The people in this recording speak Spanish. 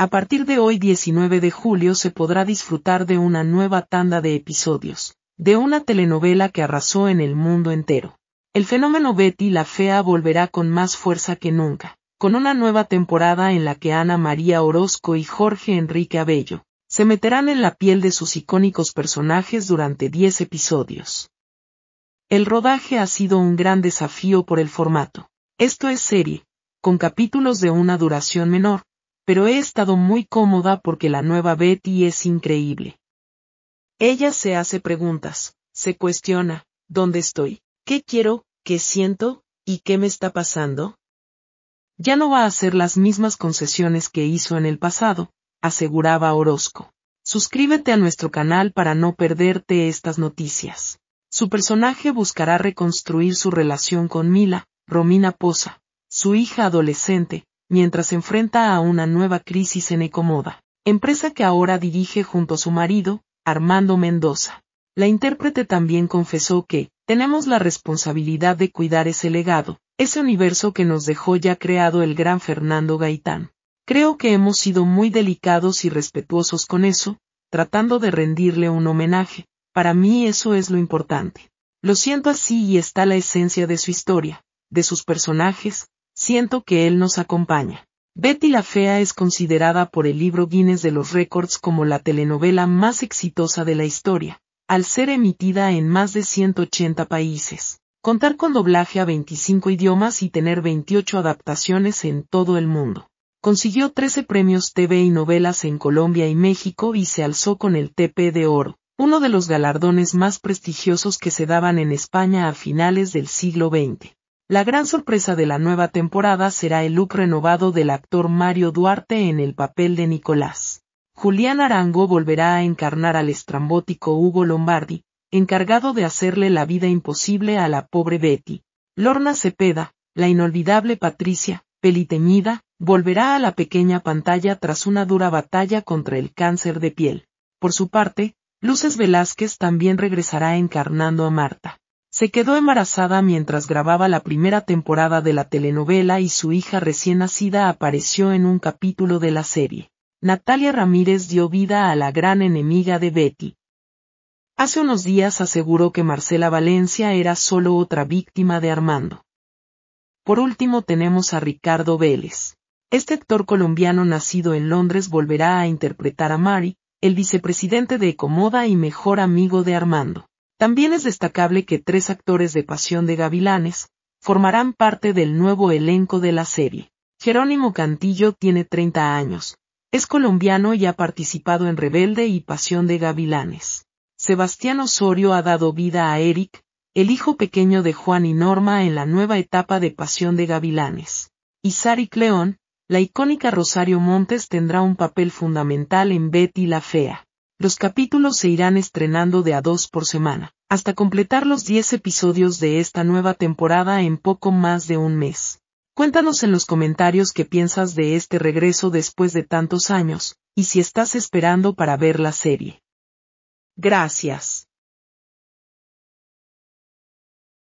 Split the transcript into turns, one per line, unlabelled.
A partir de hoy 19 de julio se podrá disfrutar de una nueva tanda de episodios, de una telenovela que arrasó en el mundo entero. El fenómeno Betty la Fea volverá con más fuerza que nunca, con una nueva temporada en la que Ana María Orozco y Jorge Enrique Abello se meterán en la piel de sus icónicos personajes durante 10 episodios. El rodaje ha sido un gran desafío por el formato. Esto es serie, con capítulos de una duración menor, pero he estado muy cómoda porque la nueva Betty es increíble. Ella se hace preguntas, se cuestiona, ¿dónde estoy? ¿Qué quiero? ¿Qué siento? ¿Y qué me está pasando? Ya no va a hacer las mismas concesiones que hizo en el pasado, aseguraba Orozco. Suscríbete a nuestro canal para no perderte estas noticias. Su personaje buscará reconstruir su relación con Mila, Romina Poza, su hija adolescente, mientras enfrenta a una nueva crisis en Ecomoda, empresa que ahora dirige junto a su marido, Armando Mendoza. La intérprete también confesó que, tenemos la responsabilidad de cuidar ese legado, ese universo que nos dejó ya creado el gran Fernando Gaitán. Creo que hemos sido muy delicados y respetuosos con eso, tratando de rendirle un homenaje, para mí eso es lo importante. Lo siento así y está la esencia de su historia, de sus personajes, Siento que él nos acompaña. Betty la Fea es considerada por el libro Guinness de los Records como la telenovela más exitosa de la historia, al ser emitida en más de 180 países, contar con doblaje a 25 idiomas y tener 28 adaptaciones en todo el mundo. Consiguió 13 premios TV y novelas en Colombia y México y se alzó con el TP de Oro, uno de los galardones más prestigiosos que se daban en España a finales del siglo XX. La gran sorpresa de la nueva temporada será el look renovado del actor Mario Duarte en el papel de Nicolás. Julián Arango volverá a encarnar al estrambótico Hugo Lombardi, encargado de hacerle la vida imposible a la pobre Betty. Lorna Cepeda, la inolvidable Patricia, peliteñida, volverá a la pequeña pantalla tras una dura batalla contra el cáncer de piel. Por su parte, Luces Velázquez también regresará encarnando a Marta se quedó embarazada mientras grababa la primera temporada de la telenovela y su hija recién nacida apareció en un capítulo de la serie. Natalia Ramírez dio vida a la gran enemiga de Betty. Hace unos días aseguró que Marcela Valencia era solo otra víctima de Armando. Por último tenemos a Ricardo Vélez. Este actor colombiano nacido en Londres volverá a interpretar a Mari, el vicepresidente de Ecomoda y mejor amigo de Armando. También es destacable que tres actores de Pasión de Gavilanes formarán parte del nuevo elenco de la serie. Jerónimo Cantillo tiene 30 años, es colombiano y ha participado en Rebelde y Pasión de Gavilanes. Sebastián Osorio ha dado vida a Eric, el hijo pequeño de Juan y Norma en la nueva etapa de Pasión de Gavilanes. Y Sari Cleón, la icónica Rosario Montes tendrá un papel fundamental en Betty la Fea. Los capítulos se irán estrenando de a dos por semana, hasta completar los 10 episodios de esta nueva temporada en poco más de un mes. Cuéntanos en los comentarios qué piensas de este regreso después de tantos años, y si estás esperando para ver la serie. Gracias.